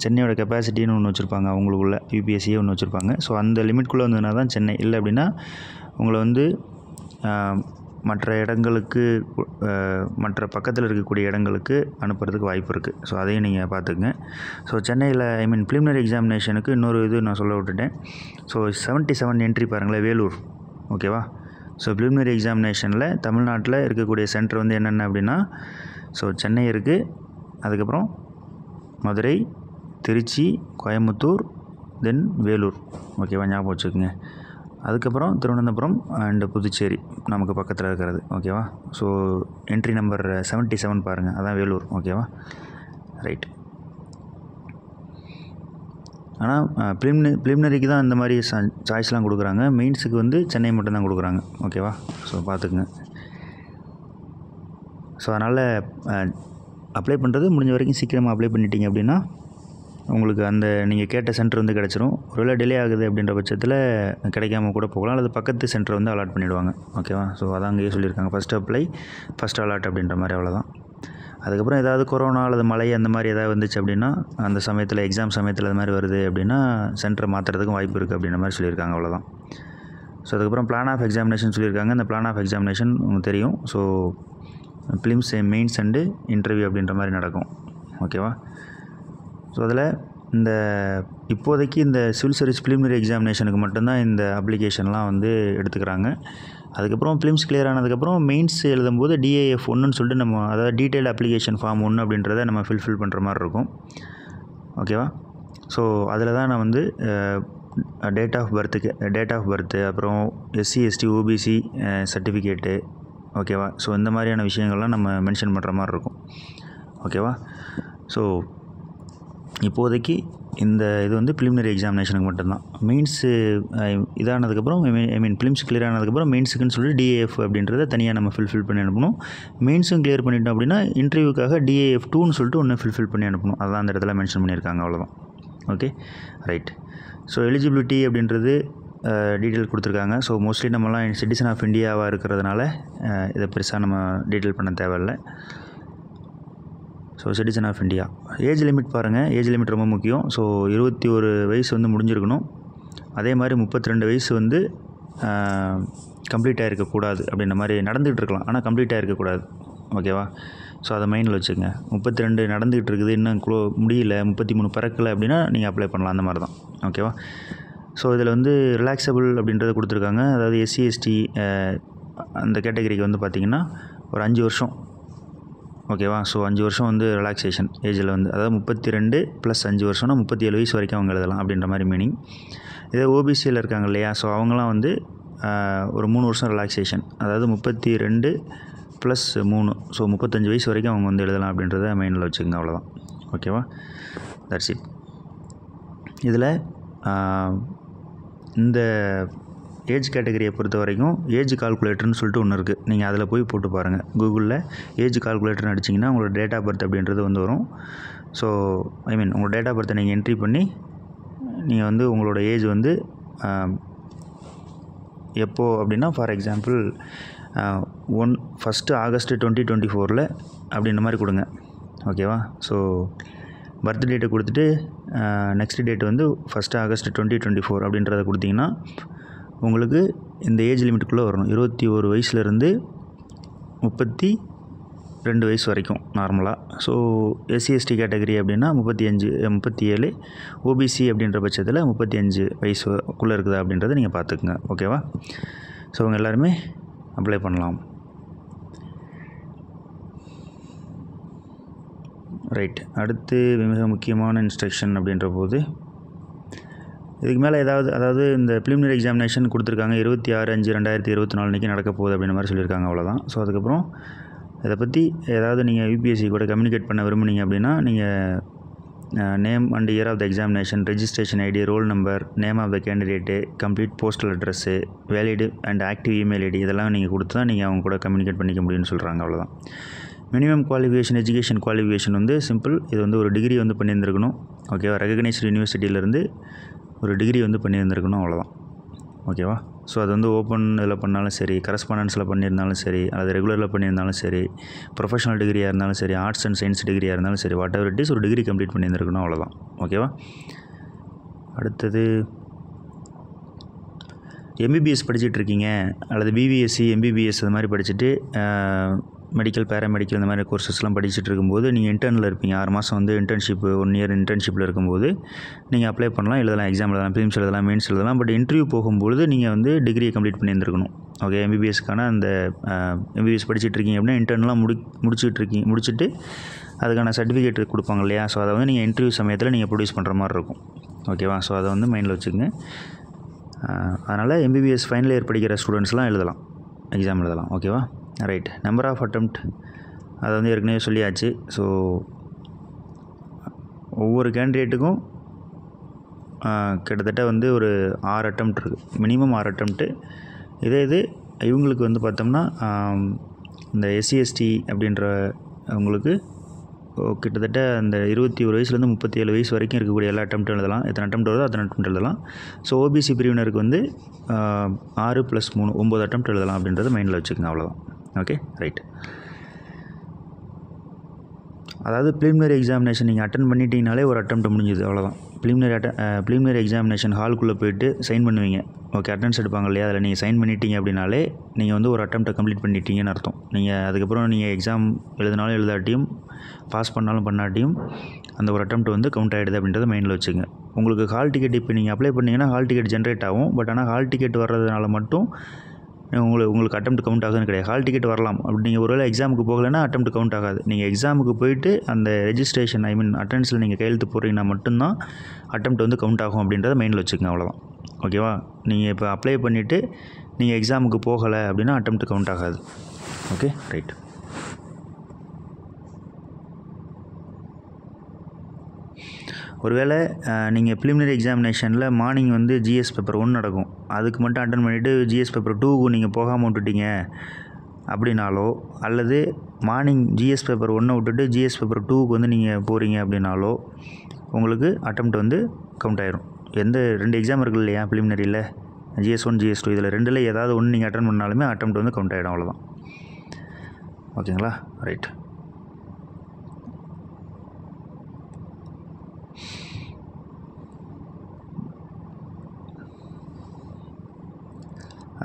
சென்னையோட கெப்பாசிட்டின்னு ஒன்று வச்சுருப்பாங்க அவங்களுக்குள்ள யூபிஎஸ்சியே ஒன்று வச்சுருப்பாங்க ஸோ அந்த லிமிட்குள்ளே வந்ததுனா தான் சென்னை இல்லை அப்படின்னா உங்களை வந்து மற்ற இடங்களுக்கு மற்ற பக்கத்தில் இருக்கக்கூடிய இடங்களுக்கு அனுப்புகிறதுக்கு வாய்ப்பு இருக்குது ஸோ அதையும் நீங்கள் பார்த்துக்குங்க ஸோ சென்னையில் ஐ மீன் ப்ரிலிமினரி எக்ஸாமினேஷனுக்கு இன்னொரு இது நான் சொல்ல விட்டுட்டேன் ஸோ செவன்ட்டி செவன் என்ட்ரி பாருங்களேன் வேலூர் ஓகேவா ஸோ ப்ரிலிமினரி எக்ஸாமினேஷனில் தமிழ்நாட்டில் இருக்கக்கூடிய சென்டர் வந்து என்னென்ன அப்படின்னா ஸோ சென்னை இருக்குது அதுக்கப்புறம் மதுரை திருச்சி கோயம்புத்தூர் தென் வேலூர் ஓகேவா ஞாபகம் வச்சுக்கோங்க அதுக்கப்புறம் திருவனந்தபுரம் அண்டு புதுச்சேரி நமக்கு பக்கத்தில் இருக்கிறது ஓகேவா so entry number seventy seven பாருங்கள் அதான் வேலூர் ஓகேவா ரைட் ஆனால் ப்ரிலிமின ப்ளிம்னரிக்கு தான் இந்த மாதிரி சாய்ஸ்லாம் கொடுக்குறாங்க மெயின்ஸுக்கு வந்து சென்னை மட்டும்தான் கொடுக்குறாங்க ஓகேவா ஸோ பார்த்துக்குங்க ஸோ அதனால் அப்ளை பண்ணுறது முடிஞ்ச வரைக்கும் சீக்கிரமாக அப்ளை பண்ணிட்டீங்க அப்படின்னா உங்களுக்கு அந்த நீங்கள் கேட்ட சென்டர் வந்து கிடச்சிரும் ஒருவேளை டிலே ஆகுது அப்படின்ற பட்சத்தில் கிடைக்காம கூட போகலாம் அல்லது பக்கத்து சென்டர் வந்து அலாட் பண்ணிவிடுவாங்க ஓகேவா ஸோ அதான் அங்கேயே சொல்லியிருக்காங்க ஃபஸ்ட் அப்ளை ஃபஸ்ட் அலாட் அப்படின்ற மாதிரி அவ்வளோதான் அதுக்கப்புறம் ஏதாவது கொரோனா அல்லது மழை அந்த மாதிரி ஏதாவது வந்துச்சு அப்படின்னா அந்த சமயத்தில் எக்ஸாம் சமயத்தில் அது மாதிரி வருது அப்படின்னா சென்டரை மாற்றுறதுக்கும் வாய்ப்பு இருக்குது அப்படின்ற மாதிரி சொல்லியிருக்காங்க அவ்வளோதான் ஸோ அதுக்கப்புறம் பிளான் ஆஃப் எக்ஸாமினேஷன் சொல்லியிருக்காங்க அந்த பிளான் ஆஃப் எக்ஸாமினேஷன் உங்களுக்கு தெரியும் so prelims mains and interview அப்படின்ற மாதிரி நடக்கும் ஓகேவா ஸோ அதில் இந்த இப்போதைக்கு இந்த சிவில் சர்வீஸ் ப்ரிலிமினரி எக்ஸாமினேஷனுக்கு மட்டும்தான் இந்த அப்ளிகேஷன்லாம் வந்து எடுத்துக்கிறாங்க அதுக்கப்புறம் ஃபிலிம்ஸ் கிளியர் ஆனதுக்கப்புறம் மெயின்ஸ் எழுதும்போது டிஏஎஃப் ஒன்றுன்னு சொல்லிட்டு நம்ம அதாவது டீட்டெயில் அப்ளிகேஷன் ஃபார்ம் ஒன்று அப்படின்றத நம்ம ஃபில்ஃபில் பண்ணுற மாதிரி இருக்கும் ஓகேவா ஸோ அதில் தான் நான் வந்து டேட் ஆஃப் பர்த்துக்கு டேட் ஆஃப் பர்த்து அப்புறம் எஸ்சி எஸ்டி ஓபிசி சர்டிஃபிகேட்டு ஓகேவா ஸோ இந்த மாதிரியான விஷயங்கள்லாம் நம்ம மென்ஷன் பண்ணுற மாதிரி இருக்கும் ஓகேவா ஸோ இப்போதைக்கு இந்த இது வந்து பிலிமினரி எக்ஸாமினேஷனுக்கு மட்டும்தான் மெயின்ஸு இதானதுக்கப்புறம் ஐ மீன் ப்ளிம்ஸ் கிளியர் ஆனதுக்கப்புறம் மெயின்ஸுக்குன்னு சொல்லி டிஏஎஃப் அப்படின்றத தனியாக நம்ம ஃபில்ஃபில் பண்ணி அனுப்பணும் மெயின்ஸும் கிளியர் பண்ணிட்டோம் அப்படின்னா இன்டர்வியூக்காக டிஏஎஃப் டூன்னு சொல்லிட்டு ஒன்று ஃபில்ஃபில் பண்ணி அனுப்பணும் அதான் அந்த இடத்துல மென்ஷன் பண்ணியிருக்காங்க அவ்வளோதான் ஓகே ரைட் ஸோ எலிஜிபிலிட்டி அப்படின்றது டீட்டெயில் கொடுத்துருக்காங்க ஸோ மோஸ்ட்லி நம்மலாம் சிட்டிசன் ஆஃப் இந்தியாவாக இருக்கிறதுனால இதை பெருசாக நம்ம டீட்டெயில் பண்ண தேவையில்லை so citizen of India age limit பாருங்கள் ஏஜ் லிமிட் ரொம்ப முக்கியம் ஸோ இருபத்தி ஒரு வயசு வந்து முடிஞ்சிருக்கணும் அதே மாதிரி முப்பத்தி ரெண்டு வயசு வந்து கம்ப்ளீட் ஆகிருக்கக்கூடாது அப்படின்ற மாதிரி நடந்துகிட்டு இருக்கலாம் ஆனால் கம்ப்ளீட் ஆகிருக்கக்கூடாது ஓகேவா ஸோ அதை மைண்டில் வச்சுக்கோங்க முப்பத்தி ரெண்டு நடந்துகிட்டு இருக்குது இன்னும் குளோ முடியல முப்பத்தி மூணு பிறக்கலை அப்படின்னா நீங்கள் அப்ளை பண்ணலாம் அந்த மாதிரி தான் ஓகேவா ஸோ இதில் வந்து ரிலாக்ஸபிள் அப்படின்றத கொடுத்துருக்காங்க அதாவது எஸ்சி எஸ்டி அந்த கேட்டகரிக்கு வந்து பார்த்திங்கன்னா ஒரு அஞ்சு வருஷம் ஓகேவா ஸோ அஞ்சு வருஷம் வந்து ரிலாக்ஸேஷன் ஏஜில் வந்து அதாவது முப்பத்தி ரெண்டு ப்ளஸ் அஞ்சு வருஷம்னா முப்பத்தி ஏழு வயசு வரைக்கும் அவங்க எழுதலாம் அப்படின்ற மாதிரி மீனிங் இதே ஓபிசியில் இருக்காங்க இல்லையா ஸோ அவங்களாம் வந்து ஒரு மூணு வருஷம் ரிலாக்ஸேஷன் அதாவது முப்பத்தி ரெண்டு ப்ளஸ் மூணு ஸோ முப்பத்தஞ்சு வயசு வரைக்கும் அவங்க வந்து எழுதலாம் அப்படின்றத மைண்டில் வச்சுக்கோங்க அவ்வளோதான் ஓகேவா தட்ஸ் இட் இதில் இந்த ஏஜ் கேட்டகரியை பொறுத்த வரைக்கும் ஏஜ் கால்குலேட்டர்னு சொல்லிட்டு ஒன்று இருக்குது நீங்கள் அதில் போய் போட்டு பாருங்கள் கூகுளில் ஏஜ் கால்குலேட்டர்னு அடிச்சிங்கன்னா உங்களோட டேட் ஆஃப் பர்த் அப்படின்றது வந்து வரும் ஸோ ஐ மீன் உங்களோட டேட் ஆஃப் பர்த்தை நீங்கள் என்ட்ரி பண்ணி நீங்கள் வந்து உங்களோட ஏஜ் வந்து எப்போது அப்படின்னா for example one first August twenty twenty ஃபோரில் அப்படின்ற மாதிரி கொடுங்க ஓகேவா ஸோ பர்த் டேட்டை கொடுத்துட்டு நெக்ஸ்ட் டேட் வந்து first August twenty twenty four அப்படின்றத கொடுத்தீங்கன்னா உங்களுக்கு இந்த ஏஜ் லிமிட்டுக்குள்ளே வரணும் இருபத்தி ஒரு வயசுலேருந்து முப்பத்தி ரெண்டு வயசு வரைக்கும் நார்மலாக ஸோ எஸ்சிஎஸ்டி கேட்டகரி அப்படின்னா முப்பத்தி அஞ்சு முப்பத்தி ஏழு ஓபிசி அப்படின்ற பட்சத்தில் முப்பத்தி அஞ்சு வயசுக்குள்ளே இருக்குதா அப்படின்றத நீங்கள் பார்த்துக்குங்க ஓகேவா ஸோ அவங்க எல்லாருமே அப்ளை பண்ணலாம் ரைட் அடுத்து மிக முக்கியமான இன்ஸ்ட்ரக்ஷன் அப்படின்ற போது இதுக்கு மேலே ஏதாவது அதாவது இந்த பிலிமினரி எக்ஸாமினேஷன் கொடுத்துருக்காங்க இருபத்தி ஆறு அஞ்சு ரெண்டாயிரத்தி இருபத்தி நாலு அன்றைக்கி நடக்க போகுது அப்படின்ற மாதிரி சொல்லியிருக்காங்க அவ்வளோதான் ஸோ அதுக்கப்புறம் இதை பற்றி ஏதாவது நீங்கள் யூபிஎஸ்சி கூட கம்யூனிகேட் பண்ண விரும்புனீங்க அப்படின்னா நீங்கள் name and year of the examination registration ID roll number name of the candidate complete postal address valid and active email ID இதெல்லாம் நீங்கள் கொடுத்து தான் நீங்கள் அவங்க கூட கம்யூனிகேட் பண்ணிக்க முடியும்னு சொல்கிறாங்க அவ்வளோதான் மினிமம் குவாலிஃபிகேஷன் எஜுகேஷன் குவாலிஃபிகேஷன் வந்து சிம்பிள் இது வந்து ஒரு டிகிரி வந்து பண்ணியிருந்துருக்கணும் ஓகேவா ரெகக்னைஸ்டு யூனிவர்சிட்டியிலேருந்து ஒரு டிகிரி வந்து பண்ணியிருந்துருக்கணும் அவ்வளோதான் ஓகேவா ஸோ அது வந்து ஓப்பன் இதில் பண்ணாலும் சரி கரஸ்பாண்டன்ஸில் பண்ணியிருந்தாலும் சரி அல்லது ரெகுலரில் பண்ணியிருந்தாலும் சரி ப்ரொஃபஷனல் டிகிரியாக இருந்தாலும் சரி ஆர்ட்ஸ் அண்ட் சயின்ஸ் டிகிரியாக இருந்தாலும் சரி வாட் எவர் இட் இஸ் ஒரு டிகிரி கம்ப்ளீட் பண்ணியிருந்திருக்கணும் அவ்வளோதான் ஓகேவா அடுத்தது எம்பிபிஎஸ் படிச்சுட்டு இருக்கீங்க அல்லது பிபிஎஸ்சி எம்பிபிஎஸ் e, அது மாதிரி படிச்சுட்டு மெடிக்கல் பேராமெடிக்கல் இந்த மாதிரி கோர்சஸ்லாம் படிச்சுட்டு இருக்கும்போது நீங்கள் இன்டர்னில் இருப்பீங்க ஆறு மாதம் வந்து இன்டர்ன்ஷிப் ஒன் இயர் இன்டர்ன்ஷிப்பில் இருக்கும்போது நீங்கள் அப்ளை பண்ணலாம் எழுதலாம் எக்ஸாம் எழுதலாம் ஃபிலிம்ஸ் எழுதலாம் மெயின்ஸ் எழுதலாம் பட் இன்டர்வியூ போகும்பொழுது நீங்கள் வந்து டிகிரியை கம்ப்ளீட் பண்ணியிருந்துருக்கணும் ஓகே எம்பிபிஎஸ்க்கான அந்த எம்பிபிஎஸ் படிச்சுட்டு இருக்கீங்க அப்படின்னா இன்டர்னெலாம் முடி முடிச்சுட்டு இருக்கீங்க முடிச்சுட்டு அதுக்கான சர்டிஃபிகேட் கொடுப்பாங்க இல்லையா ஸோ அதை வந்து நீங்கள் இன்டர்வியூ சமயத்தில் நீங்கள் ப்ரொடியூஸ் பண்ணுற மாதிரி இருக்கும் ஓகேவா ஸோ அதை வந்து மைண்டில் வச்சுக்கோங்க அதனால் எம்பிபிஎஸ் ஃபைனல் இயர் படிக்கிற ஸ்டூடெண்ட்ஸ்லாம் எழுதலாம் எக்ஸாம் எழுதலாம் ஓகேவா ரைட் நம்பர் ஆஃப் அட்டம்ப்ட் அதை வந்து ஏற்கனவே சொல்லியாச்சு ஸோ ஒவ்வொரு கேண்டிடேட்டுக்கும் கிட்டத்தட்ட வந்து ஒரு ஆறு அட்டம்ப்ட் இருக்குது மினிமம் ஆறு அட்டம்ப்ட்டு இதே இது இவங்களுக்கு வந்து பார்த்தோம்னா இந்த எஸ்சிஎஸ்டி அப்படின்ற அவங்களுக்கு கிட்டத்தட்ட அந்த இருபத்தி ஒரு வயசுலேருந்து முப்பத்தி ஏழு வயசு வரைக்கும் இருக்கக்கூடிய எல்லா அட்டம் எழுதலாம் எத்தனை அட்டம் வருதோ அத்தனை அட்டம் எழுதலாம் ஸோ ஓபிசி பிரிவினருக்கு வந்து ஆறு ப்ளஸ் மூணு ஒம்பது அட்டம் எழுதலாம் அப்படின்றத மைண்டில் வச்சுக்கோங்க அவ்வளோதான் ஓகே ரைட் அதாவது ப்ரிலிமினரி எக்ஸாமினேஷன் நீங்கள் அட்டன் பண்ணிட்டீங்கனாலே ஒரு அட்டம் முடிஞ்சது அவ்வளோதான் ப்ரிலிமினரி அட்ட ப்ரிலிமினரி எக்ஸாமினேஷன் ஹால்குள்ளே போயிட்டு சைன் பண்ணுவீங்க ஓகே அட்டன்ஸ் எடுப்பாங்க இல்லையா அதில் நீங்கள் சைன் பண்ணிட்டீங்க அப்படின்னாலே நீங்கள் வந்து ஒரு அட்டம்ப்ட்டை கம்ப்ளீட் பண்ணிட்டீங்கன்னு அர்த்தம் நீங்கள் அதுக்கப்புறம் நீங்கள் எக்ஸாம் எழுதினாலும் எழுதாட்டியும் பாஸ் பண்ணாலும் பண்ணாட்டியும் அந்த ஒரு அட்டம் வந்து கவுண்ட் ஆகிடுது அப்படின்றத மைண்டில் வச்சுங்க உங்களுக்கு ஹால் டிக்கெட் இப்போ நீங்கள் அப்ளை பண்ணிங்கன்னா ஹால் டிக்கெட் ஜென்ரேட் ஆகும் பட் ஆனால் ஹால் டிக்கெட் வர்றதுனால மட்டும் உங்களுக்கு உங்களுக்கு அட்டம் கவுண்ட் ஆகுதுன்னு கிடையாது ஹால் டிக்கெட் வரலாம் அப்படி நீங்கள் ஒருவேளை எக்ஸாமுக்கு போகலைன்னா அட்டம் கவுண்ட் ஆகாது நீங்கள் எக்ஸாமுக்கு போயிட்டு அந்த ரெஜிஸ்ட்ரேஷன் ஐ மீன் அட்டன்ஸில் நீங்கள் கையெழுத்து போகிறீங்கன்னா மட்டும்தான் அட்டம் வந்து கவுண்ட் ஆகும் அப்படின்றத மெயினில் வச்சுக்கோங்க அவ்வளோதான் ஓகேவா நீங்கள் இப்போ அப்ளை பண்ணிவிட்டு நீங்கள் எக்ஸாமுக்கு போகலை அப்படின்னா அட்டம் கவுண்ட் ஆகாது ஓகே ரைட் ஒருவேளை நீங்கள் ப்ரிலிமினரி எக்ஸாமினேஷனில் மார்னிங் வந்து ஜிஎஸ் பேப்பர் ஒன் நடக்கும் அதுக்கு மட்டும் அட்டன் பண்ணிவிட்டு ஜிஎஸ் பேப்பர் டூக்கு நீங்கள் போகாமல் விட்டுட்டீங்க அப்படின்னாலோ அல்லது மார்னிங் ஜிஎஸ் பேப்பர் ஒன்றை விட்டுட்டு ஜிஎஸ் பேப்பர் டூக்கு வந்து நீங்கள் போகிறீங்க அப்படின்னாலோ உங்களுக்கு அட்டம்ப்ட் வந்து கவுண்ட் ஆயிரும் எந்த ரெண்டு எக்ஸாம் இருக்குது இல்லையா ப்ரிலிமினரியில் ஜிஎஸ் ஒன் ஜிஎஸ் டூ இதில் ரெண்டில் ஏதாவது ஒன்று நீங்கள் அட்டன் பண்ணாலுமே அட்டம் வந்து கவுண்ட் ஆகிடும் அவ்வளோதான் ஓகேங்களா ரைட்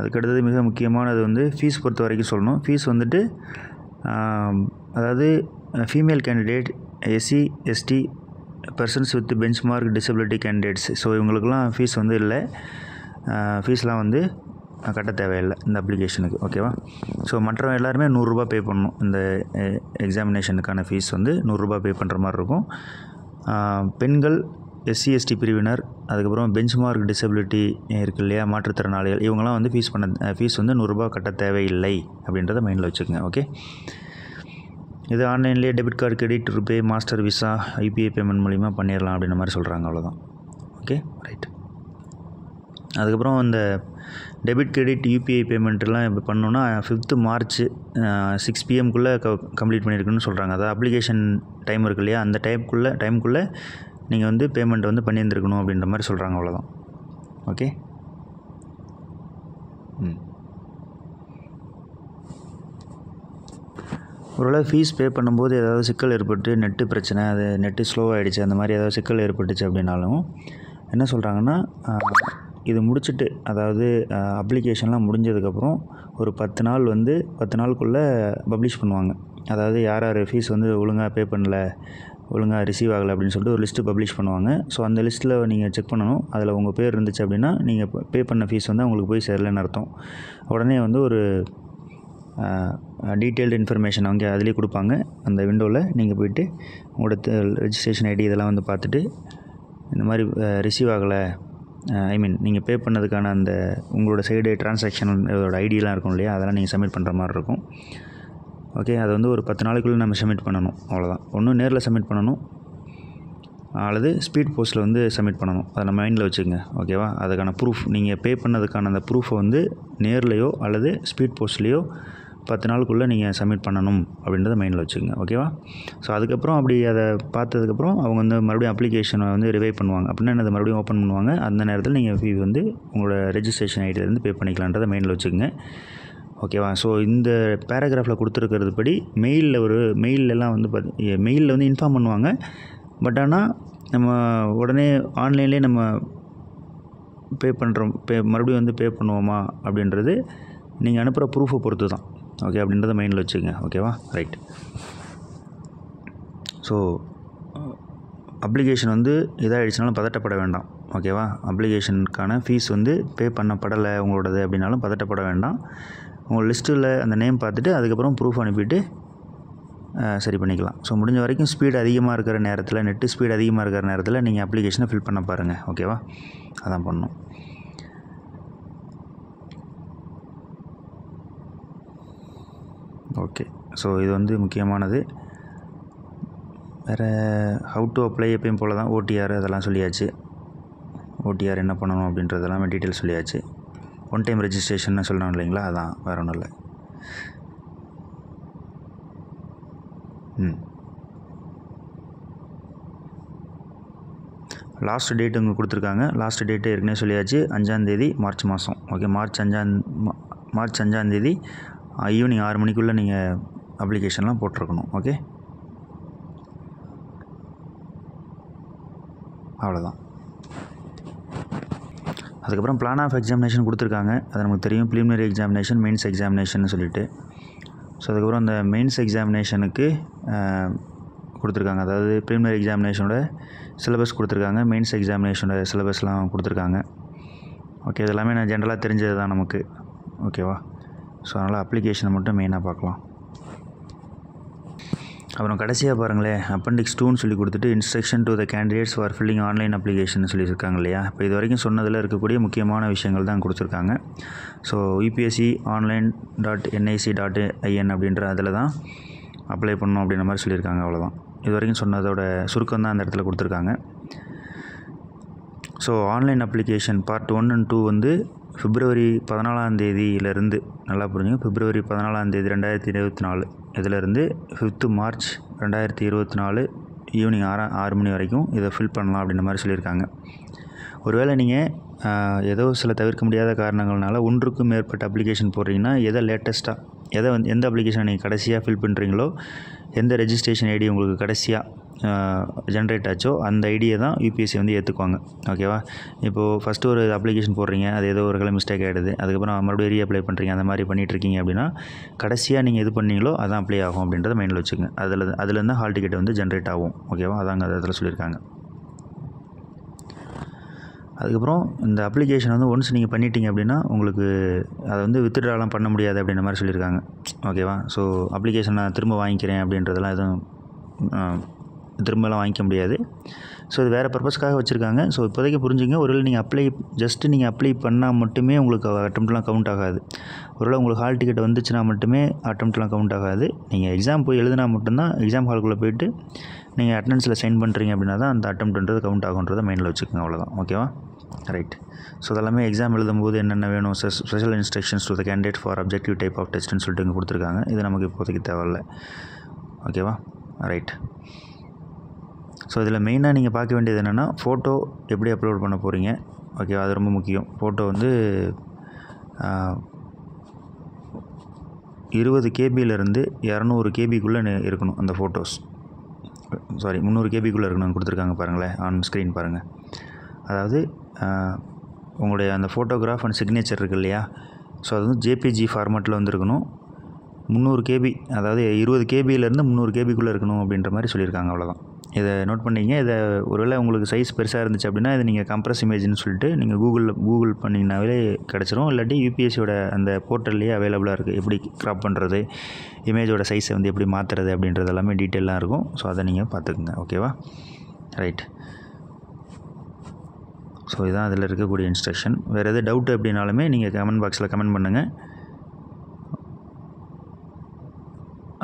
அதுக்கடுத்தது மிக முக்கியமானது வந்து ஃபீஸ் பொறுத்த வரைக்கும் சொல்லணும் ஃபீஸ் வந்துட்டு அதாவது female candidate SC ST persons with benchmark disability candidates so இவங்களுக்குலாம் ஃபீஸ் வந்து இல்லை ஃபீஸ்லாம் வந்து கட்ட தேவையில்லை இந்த அப்ளிகேஷனுக்கு ஓகேவா ஸோ மற்றவங்க எல்லாருமே நூறுரூபா பே பண்ணணும் இந்த எக்ஸாமினேஷனுக்கான ஃபீஸ் வந்து நூறுரூபா பே பண்ணுற மாதிரி இருக்கும் பெண்கள் எஸ்சிஎஸ்டி பிரிவினர் அதுக்கப்புறம் பெஞ்ச் மார்க் டிசபிலிட்டி இருக்கு இல்லையா மாற்றுத்திறனாளிகள் இவங்கெல்லாம் வந்து ஃபீஸ் பண்ண ஃபீஸ் வந்து நூறுரூபா கட்ட தேவையில்லை அப்படின்றத மைண்டில் வச்சுக்கோங்க ஓகே இது ஆன்லைன்லேயே debit card credit RuPay master Visa UPI payment மூலிமா பண்ணிடலாம் அப்படின்ற மாதிரி சொல்கிறாங்க அவ்வளோதான் ஓகே ரைட் அதுக்கப்புறம் இந்த டெபிட் கிரெடிட் யூபிஐ பேமெண்ட்லாம் இப்போ பண்ணோன்னா ஃபிஃப்த்து மார்ச் சிக்ஸ் பிஎம்குள்ளே க கம்ப்ளீட் பண்ணியிருக்குன்னு சொல்கிறாங்க அதாவது அப்ளிகேஷன் டைம் இருக்கு இல்லையா அந்த டைம்குள்ளே டைம்குள்ளே நீங்கள் வந்து பேமெண்ட் வந்து பண்ணியிருந்துருக்கணும் அப்படின்ற மாதிரி சொல்கிறாங்க அவ்வளோதான் ஓகே ம் ஒருவேளை ஃபீஸ் பே பண்ணும்போது ஏதாவது சிக்கல் ஏற்பட்டு நெட்டு பிரச்சனை அது நெட்டு ஸ்லோவாகிடுச்சு அந்த மாதிரி ஏதாவது சிக்கல் ஏற்பட்டுச்சு அப்படின்னாலும் என்ன சொல்கிறாங்கன்னா இது முடிச்சுட்டு அதாவது அப்ளிகேஷன்லாம் முடிஞ்சதுக்கப்புறம் ஒரு பத்து நாள் வந்து பத்து நாளுக்குள்ளே பப்ளிஷ் பண்ணுவாங்க அதாவது யார் யார் ஃபீஸ் வந்து ஒழுங்காக பே பண்ணல ஒழுங்காக ரிசீவ் ஆகலை அப்படின்னு சொல்லிட்டு ஒரு லிஸ்ட்டு பப்ளிஷ் பண்ணுவாங்க ஸோ அந்த லிஸ்ட்டில் நீங்கள் செக் பண்ணணும் அதில் உங்கள் பேர் இருந்துச்சு அப்படின்னா நீங்கள் பே பண்ண ஃபீஸ் வந்து அவங்களுக்கு போய் சேரலன்னு அர்த்தம் உடனே வந்து ஒரு டீட்டெயில்டு இன்ஃபர்மேஷன் அவங்க அதிலே கொடுப்பாங்க அந்த விண்டோவில் நீங்கள் போயிட்டு உங்களோட ரெஜிஸ்ட்ரேஷன் ஐடி இதெல்லாம் வந்து பார்த்துட்டு இந்த மாதிரி ரிசீவ் ஆகலை ஐ மீன் நீங்கள் பே பண்ணதுக்கான அந்த உங்களோட சைடு டிரான்சாக்ஷன் இதோட ஐடியெலாம் இருக்கும் இல்லையா அதெல்லாம் நீங்கள் சப்மிட் பண்ணுற மாதிரி இருக்கும் ஓகே அதை வந்து ஒரு பத்து நாளைக்குள்ளே நம்ம சப்மிட் பண்ணணும் அவ்வளோதான் ஒன்றும் நேரில் சப்மிட் பண்ணணும் அல்லது ஸ்பீட் போஸ்ட்டில் வந்து சப்மிட் பண்ணணும் அதை நம்ம மைண்டில் வச்சுக்கோங்க ஓகேவா அதுக்கான ப்ரூஃப் நீங்கள் பே பண்ணதுக்கான அந்த ப்ரூஃபை வந்து நேர்லேயோ அல்லது ஸ்பீட் போஸ்ட்லேயோ பத்து நாளுக்குள்ளே நீங்கள் சப்மிட் பண்ணணும் அப்படின்றத மைண்டில் வச்சுக்கோங்க ஓகேவா ஸோ அதுக்கப்புறம் அப்படி அதை பார்த்ததுக்கப்புறம் அவங்க வந்து மறுபடியும் அப்ளிகேஷனை வந்து ரிவைவ் பண்ணுவாங்க அப்படின்னா என்னது மறுபடியும் ஓப்பன் பண்ணுவாங்க அந்த நேரத்தில் நீங்கள் ஃபீ வந்து உங்களோட ரெஜிஸ்ட்ரேஷன் ஐடியிலேருந்து பே பண்ணிக்கலான்றதை மைண்டில் வச்சுக்கோங்க ஓகேவா ஸோ இந்த பேராகிராஃபில் கொடுத்துருக்கிறது படி மெயிலில் ஒரு மெயிலெலாம் வந்து பார்த்து மெயிலில் வந்து இன்ஃபார்ம் பண்ணுவாங்க பட் ஆனால் நம்ம உடனே ஆன்லைன்லேயே நம்ம பே பண்ணுறோம் பே மறுபடியும் வந்து பே பண்ணுவோமா அப்படின்றது நீங்கள் அனுப்புகிற ப்ரூஃபை பொறுத்து தான் ஓகே அப்படின்றத மைண்டில் வச்சுக்கோங்க ஓகேவா ரைட் ஸோ அப்ளிகேஷன் வந்து இதாகிடுச்சுனாலும் பதட்டப்பட வேண்டாம் ஓகேவா அப்ளிகேஷனுக்கான ஃபீஸ் வந்து பே பண்ணப்படலை உங்களோடது அப்படின்னாலும் பதட்டப்பட வேண்டாம் உங்கள் லிஸ்ட்டில் அந்த நேம் பார்த்துட்டு அதுக்கப்புறம் ப்ரூஃப் அனுப்பிவிட்டு சரி பண்ணிக்கலாம் ஸோ முடிஞ்ச வரைக்கும் ஸ்பீடு அதிகமாக இருக்கிற நேரத்தில் நெட்டு ஸ்பீடு அதிகமாக இருக்கிற நேரத்தில் நீங்கள் அப்ளிகேஷனை ஃபில் பண்ண பாருங்கள் ஓகேவா அதான் பண்ணணும் ஓகே ஸோ இது வந்து முக்கியமானது வேறு ஹவு டு அப்ளை எப்பயும் போல் தான் ஓடிஆர் அதெல்லாம் சொல்லியாச்சு ஓடிஆர் என்ன பண்ணணும் அப்படின்றதெல்லாமே டீட்டெயில் சொல்லியாச்சு ஒன் டைம் ரெஜிஸ்ட்ரேஷன் சொல்லணும் இல்லைங்களா அதான் வேறு ஒன்றும் இல்லை ம் லாஸ்ட் டேட் இங்கே கொடுத்துருக்காங்க லாஸ்ட் டேட்டு ஏற்கனவே சொல்லியாச்சு அஞ்சாந்தேதி மார்ச் மாதம் ஓகே மார்ச் அஞ்சாந் மார்ச் அஞ்சாந்தேதி ஈவினிங் ஆறு மணிக்குள்ளே நீங்கள் அப்ளிகேஷன்லாம் போட்டிருக்கணும் ஓகே அவ்வளோதான் அதுக்கப்புறம் பிளான் ஆஃப் எக்ஸாமினேஷன் கொடுத்துருக்காங்க அது நமக்கு தெரியும் ப்ரிலிமினரி எக்ஸாமினேஷன் மெயின்ஸ் எக்ஸாமினேஷன் சொல்லிட்டு ஸோ அதுக்கப்புறம் அந்த மெயின்ஸ் எக்ஸாமினேஷனுக்கு கொடுத்துருக்காங்க அதாவது ப்ரீமினரி எக்ஸாமினேஷனோட சிலபஸ் கொடுத்துருக்காங்க மெயின்ஸ் எக்ஸாமினேஷனோட சிலபஸ்லாம் கொடுத்துருக்காங்க ஓகே இதெல்லாமே நான் ஜென்ரலாக தெரிஞ்சது தான் நமக்கு ஓகேவா ஸோ அதனால் அப்ளிகேஷனை மட்டும் மெயினாக பார்க்கலாம் அப்புறம் கடைசியாக பாருங்களேன் அப்பண்டிக்ஸ் டூன்னு சொல்லி கொடுத்துட்டு instruction to the candidates for filling online application சொல்லியிருக்காங்க இல்லையா இப்போ இது வரைக்கும் சொன்னதில் இருக்கக்கூடிய முக்கியமான விஷயங்கள் தான் கொடுத்துருக்காங்க so UPSC online dot NIC dot IN அப்படின்ற அதில் தான் அப்ளை பண்ணணும் அப்படின்ற மாதிரி சொல்லியிருக்காங்க அவ்வளோதான் இது வரைக்கும் சொன்னதோட சுருக்கம் தான் அந்த இடத்துல கொடுத்துருக்காங்க so online application part one and two வந்து பிப்ரவரி பதினாலாம் தேதியிலேருந்து நல்லா புரிஞ்சுங்க பிப்ரவரி பதினாலாம் தேதி ரெண்டாயிரத்தி இருபத்தி நாலு இதிலேருந்து ஃபிஃப்த்து மார்ச் ரெண்டாயிரத்தி இருபத்தி நாலு ஈவினிங் ஆறா ஆறு மணி வரைக்கும் இதை ஃபில் பண்ணலாம் அப்படின்ற மாதிரி சொல்லியிருக்காங்க ஒருவேளை நீங்கள் ஏதோ சில தவிர்க்க முடியாத காரணங்கள்னால ஒன்றுக்கும் மேற்பட்ட அப்ளிகேஷன் போடுறீங்கன்னா எதை லேட்டஸ்ட்டாக எதை வந்து எந்த அப்ளிகேஷனை நீங்கள் கடைசியாக ஃபில் பண்ணுறீங்களோ எந்த ரெஜிஸ்ட்ரேஷன் ஐடி உங்களுக்கு கடைசியாக ஜென்ரேட் ஆச்சோ அந்த ஐடியை தான் யூபிஎஸ்சி வந்து ஏற்றுக்குவாங்க ஓகேவா இப்போது ஃபஸ்ட்டு ஒரு அப்ளிகேஷன் போடுறீங்க அது ஏதோ ஒரு வேலை மிஸ்டேக் ஆகிடுது அதுக்கப்புறம் மறுபடியும் ரீ அப்ளை பண்ணுறீங்க அந்த மாதிரி பண்ணிகிட்ருக்கீங்க அப்படின்னா கடைசியாக நீங்கள் இது பண்ணீங்களோ அதான் அப்ளை ஆகும் அப்படின்றத மைண்டில் வச்சுக்கோங்க அதில் அதுலேருந்து ஹால் டிக்கெட் வந்து ஜென்ரேட் ஆகும் ஓகேவா அதாங்க அதில் சொல்லியிருக்காங்க அதுக்கப்புறம் இந்த அப்ளிகேஷன் வந்து ஒன்ஸ் நீங்கள் பண்ணிட்டீங்க அப்படின்னா உங்களுக்கு அதை வந்து வித்ட்ராலாம் பண்ண முடியாது அப்படின்ற மாதிரி சொல்லியிருக்காங்க ஓகேவா ஸோ அப்ளிகேஷன் நான் திரும்ப வாங்கிக்கிறேன் அப்படின்றதெல்லாம் எதுவும் திரும்பலாம் வாங்கிக்க முடியாது ஸோ இது வேறு பர்பஸ்க்காக வச்சுருக்காங்க ஸோ இப்போதைக்கு புரிஞ்சுங்க ஒருவேளை நீங்கள் அப்ளை ஜஸ்ட்டு நீங்கள் அப்ளை பண்ணால் மட்டுமே உங்களுக்கு அட்டம்ப்ட்லாம் கவுண்ட் ஆகாது ஒருவேளை உங்களுக்கு ஹால் டிக்கெட் வந்துச்சுன்னா மட்டுமே அட்டம்ப்ட்லாம் கவுண்ட் ஆகாது நீங்கள் எக்ஸாம் போய் எழுதினா மட்டும்தான் எக்ஸாம் ஹால்குள்ளே போயிட்டு நீங்கள் அட்டண்டன்ஸில் சைன் பண்ணுறீங்க அப்படின்னா தான் அந்த அட்டம்ப்ட்ன்றது கவுண்ட் ஆகுன்றதை மைண்டில் வச்சுக்கோங்க அவ்வளோதான் ஓகேவா ரைட் ஸோ அதெல்லாமே எக்ஸாம் எழுதும்போது என்னென்ன வேணும் special instructions to the candidate for objective type of டெஸ்ட்னு சொல்லிட்டு இங்கே கொடுத்துருக்காங்க இது நமக்கு இப்போதைக்கு தேவையில்ல ஓகேவா ரைட் ஸோ இதில் மெயினாக நீங்கள் பார்க்க வேண்டியது என்னென்னா ஃபோட்டோ எப்படி அப்லோட் பண்ண போகிறீங்க ஓகேவா அது ரொம்ப முக்கியம் ஃபோட்டோ வந்து இருபது கேபியிலேருந்து இரநூறு கேபிக்குள்ளே இருக்கணும் அந்த ஃபோட்டோஸ் சாரி முந்நூறு கேபிக்குள்ளே இருக்கணும் கொடுத்துருக்காங்க பாருங்களேன் ஆன் ஸ்க்ரீன் பாருங்கள் அதாவது உங்களுடைய அந்த ஃபோட்டோகிராஃப் அண்ட் சிக்னேச்சர் இருக்குது இல்லையா ஸோ அது வந்து ஜேபிஜி ஃபார்மேட்டில் வந்துருக்கணும் முந்நூறு கேபி அதாவது இருபது கேபியிலேருந்து முந்நூறு கேபிக்குள்ளே இருக்கணும் அப்படின்ற மாதிரி சொல்லியிருக்காங்க அவ்வளோதான் இதை நோட் பண்ணிங்க இதை ஒருவேளை உங்களுக்கு சைஸ் பெருசாக இருந்துச்சு அப்படின்னா இதை நீங்கள் கம்ப்ரஸ் இமேஜ்னு சொல்லிட்டு நீங்கள் கூகுளில் கூகுள் பண்ணிங்கனாவே கிடச்சிரும் இல்லாட்டி யூபிஎஸ்சியோட அந்த போர்ட்டல்லையே அவைலபிளாக இருக்குது எப்படி க்ராப் பண்ணுறது இமேஜோட சைஸை வந்து எப்படி மாற்றுறது அப்படின்றது எல்லாமே டீட்டெயிலாக இருக்கும் ஸோ அதை நீங்கள் பார்த்துக்குங்க ஓகேவா ரைட் ஸோ இதுதான் அதில் இருக்கக்கூடிய இன்ஸ்ட்ரக்ஷன் வேறு எது டவுட் அப்படின்னாலுமே நீங்கள் கமெண்ட் பாக்ஸில் கமெண்ட் பண்ணுங்கள்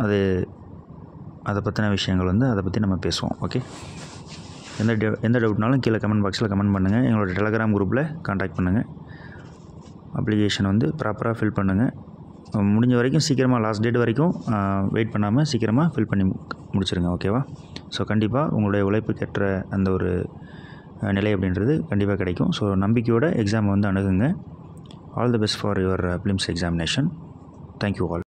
அது அதை பற்றின விஷயங்கள் வந்து அதை பற்றி நம்ம பேசுவோம் ஓகே எந்த எந்த டவுட்னாலும் கீழே கமெண்ட் பாக்ஸில் கமெண்ட் பண்ணுங்கள் எங்களோட டெலகிராம் குரூப்பில் காண்டாக்ட் பண்ணுங்கள் அப்ளிகேஷன் வந்து ப்ராப்பராக ஃபில் பண்ணுங்கள் முடிஞ்ச வரைக்கும் சீக்கிரமாக லாஸ்ட் டேட் வரைக்கும் வெயிட் பண்ணாமல் சீக்கிரமாக ஃபில் பண்ணி முடிச்சிருங்க ஓகேவா ஸோ கண்டிப்பாக உங்களுடைய உழைப்புக்கேற்ற அந்த ஒரு நிலை அப்படின்றது கண்டிப்பாக கிடைக்கும் ஸோ நம்பிக்கையோட எக்ஸாம் வந்து அணுகுங்க all the best for your prelims examination thank you all